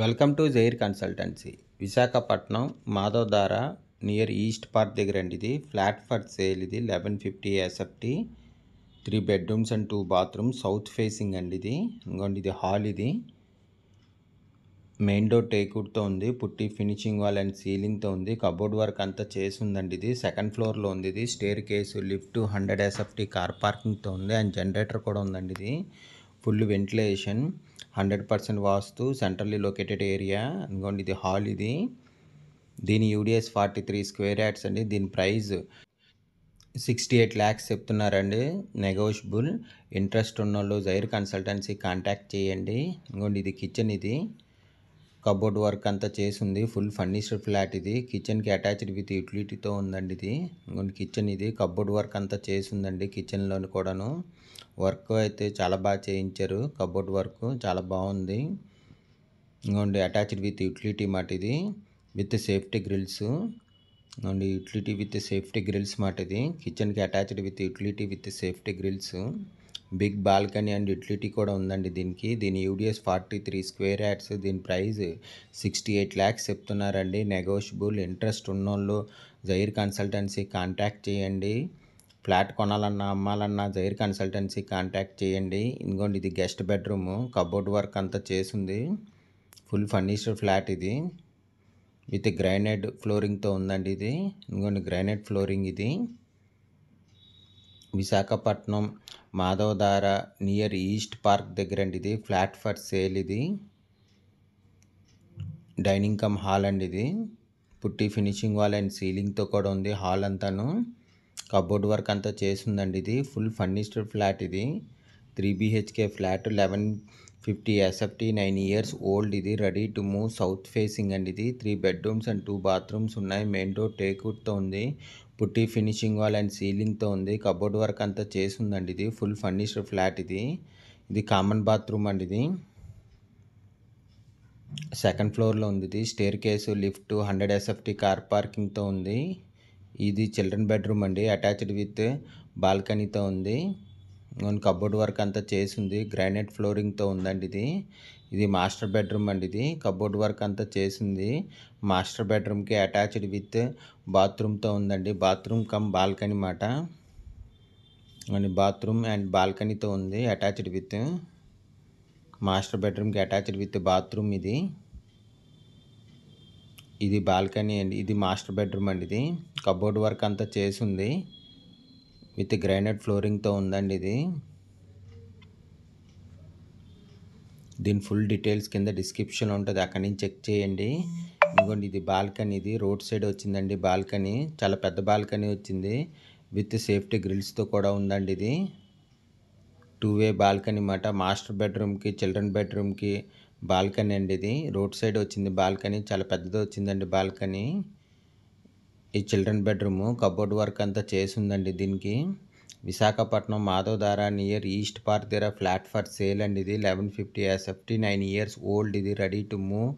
welcome to జైర్ consultancy Visakhapatnam Madhavadhara near east park దగ్గర అండి ఇది ఫ్లాట్ ఫర్ సేల్ ఇది eleven fifty SFT three bedrooms and two bathroom south facing అండి ఇది ఇంకోండి ఇది హాల్ ఇది మెయిన్ డోర్ టేకుడ్తో ఉంది పుట్టి ఫినిషింగ్ వాల్ అండ్ సీలింగ్తో ఉంది కబోర్డ్ వర్క్ అంతా చేసి ఉందండి ఇది సెకండ్ ఫ్లోర్లో ఉంది ఇది staircase lift hundred SFT car పార్కింగ్తో ఉంది అండ్ జనరేటర్ కూడా ఉందండి ఇది full ventilation hundred percent vastu centrally located area అనుకోండి ఇది హాల్ ఇది దీని UDS forty three square yards అండి దీని ప్రైస్ సిక్స్టీ ఎయిట్ ల్యాక్స్ చెప్తున్నారండి నెగోషియబుల్ ఇంట్రెస్ట్ ఉన్న వాళ్ళు జైర్ కన్సల్టెన్సీ కాంటాక్ట్ చేయండి ఇంకోండి ఇది కిచెన్ ఇది కబోర్డ్ వర్క్ అంతా చేసి ఉంది ఫుల్ ఫర్నిచర్ ఫ్లాట్ ఇది కిచెన్కి అటాచ్డ్ విత్ యూటిలిటీతో ఉందండి ఇది కిచెన్ ఇది కబోర్డ్ వర్క్ అంతా చేసి ఉందండి కిచెన్లోని కూడాను వర్క్ అయితే చాలా బాగా చేయించారు కబోర్డ్ వర్క్ చాలా బాగుంది ఇంకోండి అటాచ్డ్ విత్ యూటిలిటీ మాట ఇది with safety grills and utility with safety grills మాట ఇది కిచెన్కి attached with utility with safety grills big balcony and utility కూడా ఉందండి దీనికి దీని UDS forty three square yards దీని ప్రైస్ సిక్స్టీ ఎయిట్ ల్యాక్స్ చెప్తున్నారండి నెగోషియబుల్ ఇంట్రెస్ట్ ఉన్నోళ్ళు జైర్ కన్సల్టెన్సీ కాంటాక్ట్ చేయండి ఫ్లాట్ కొనాలన్నా అమ్మాలన్నా జైర్ కన్సల్టెన్సీ కాంటాక్ట్ చేయండి ఇంకోండి ఇది గెస్ట్ బెడ్రూమ్ కబోర్డ్ వర్క్ అంతా చేసింది ఫుల్ ఫర్నిచర్ ఫ్లాట్ ఇది విత్ గ్రైనైడ్ ఫ్లోరింగ్తో ఉందండి ఇది ఇంకోండి గ్రైనైడ్ ఫ్లోరింగ్ ఇది Visakhapatnam Madhavadhara near east park దగ్గర అండి ఇది ఫ్లాట్ ఫర్ సేల్ ఇది డైనింగ్ కమ్ హాల్ అండి ఇది పుట్టి ఫినిషింగ్ వాల్ అండ్ సీలింగ్తో కూడా ఉంది హాల్ అంతాను కబోర్డ్ వర్క్ అంతా చేసిందండి ఇది ఫుల్ ఫర్నిష్డ్ ఫ్లాట్ ఇది three BHK flat eleven fifty SFT nine years old ఇది ready to move south facing అండి ఇది three bedrooms and two bathrooms ఉన్నాయి మెయిన్ డోర్ టేక్వుడ్తో ఉంది పుట్టి ఫినిషింగ్ వాల్ అండ్ సీలింగ్తో ఉంది కబోర్డ్ వర్క్ అంతా చేసి ఉందండి ఇది ఫుల్ ఫర్నిష్డ్ ఫ్లాట్ ఇది ఇది కామన్ బాత్రూమ్ అండి ఇది సెకండ్ ఫ్లోర్లో ఉంది ఇది staircase lift hundred SFT car పార్కింగ్తో ఉంది ఇది చిల్డ్రన్ బెడ్రూమ్ అండి అటాచ్డ్ విత్ బాల్కనీతో ఉంది కబోర్డ్ వర్క్ అంతా చేసి ఉంది గ్రానైట్ ఫ్లోరింగ్తో ఉందండి ఇది ఇది మాస్టర్ బెడ్రూమ్ అండి ఇది కబోర్డ్ వర్క్ అంతా చేసింది మాస్టర్ బెడ్రూమ్కి అటాచ్డ్ విత్ బాత్రూమ్తో ఉందండి బాత్రూమ్ కమ్ బాల్కనీ మాట అండ్ బాత్రూమ్ అండ్ బాల్కనీతో ఉంది అటాచ్డ్ విత్ మాస్టర్ బెడ్రూమ్కి అటాచ్డ్ విత్ బాత్రూమ్ ఇది ఇది బాల్కనీ అండి ఇది మాస్టర్ బెడ్రూమ్ అండి ఇది కబోర్డ్ వర్క్ అంతా చేసింది విత్ గ్రానైట్ ఫ్లోరింగ్తో ఉందండి ఇది దీని ఫుల్ డీటెయిల్స్ కింద డిస్క్రిప్షన్లో ఉంటుంది అక్కడి నుంచి చెక్ చేయండి ఇదిగోండి ఇది బాల్కనీ ఇది రోడ్ సైడ్ వచ్చిందండి బాల్కనీ చాలా పెద్ద బాల్కనీ వచ్చింది విత్ సేఫ్టీ గ్రిల్స్తో కూడా ఉందండి ఇది టూ వే బాల్కనీ అన్నమాట మాస్టర్ బెడ్రూమ్కి చిల్డ్రన్ బెడ్రూమ్కి బాల్కనీ అండి ఇది రోడ్ సైడ్ వచ్చింది బాల్కనీ చాలా పెద్దది వచ్చిందండి బాల్కనీ ఈ చిల్డ్రన్ బెడ్రూము కబోర్డ్ వర్క్ అంతా చేసి ఉందండి దీనికి Visakhapatnam Madhavadhara near east park దగ్గర ఫ్లాట్ ఫర్ సేల్ అండి ఇది eleven fifty fifty nine years old ఇది ready to move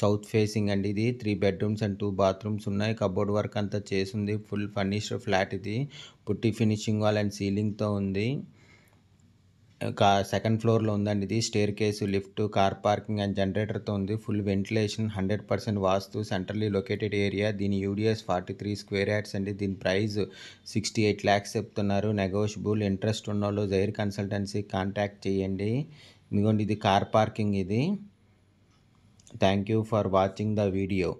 south facing అండి ఇది three bedrooms and two bathrooms ఉన్నాయి కబోర్డ్ వర్క్ అంతా చేసింది ఫుల్ ఫర్నిష్డ్ ఫ్లాట్ ఇది పుట్టి ఫినిషింగ్ వాల్ అండ్ సీలింగ్తో ఉంది కా సెకండ్ ఫ్లోర్లో ఉందండి ఇది staircase lift car parking and జనరేటర్తో ఉంది full ventilation hundred percent vastu centrally located area దీని UDS forty three square yards అండి దీని ప్రైస్ సిక్స్టీ ఎయిట్ ల్యాక్స్ చెప్తున్నారు నెగోషియబుల్ ఇంట్రెస్ట్ ఉన్న వాళ్ళు జైర్ కన్సల్టెన్సీ కాంటాక్ట్ చేయండి ఇదిగోండి ఇది కార్ పార్కింగ్ ఇది thank you for watching the video